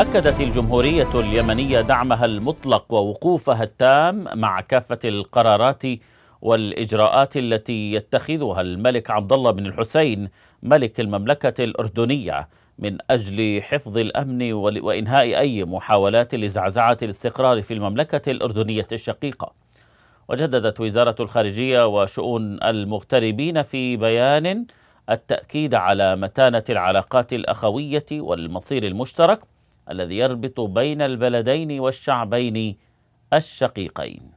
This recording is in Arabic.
أكدت الجمهورية اليمنية دعمها المطلق ووقوفها التام مع كافة القرارات والإجراءات التي يتخذها الملك عبد الله بن الحسين ملك المملكة الأردنية من أجل حفظ الأمن وإنهاء أي محاولات لزعزعة الاستقرار في المملكة الأردنية الشقيقة وجددت وزارة الخارجية وشؤون المغتربين في بيان التأكيد على متانة العلاقات الأخوية والمصير المشترك الذي يربط بين البلدين والشعبين الشقيقين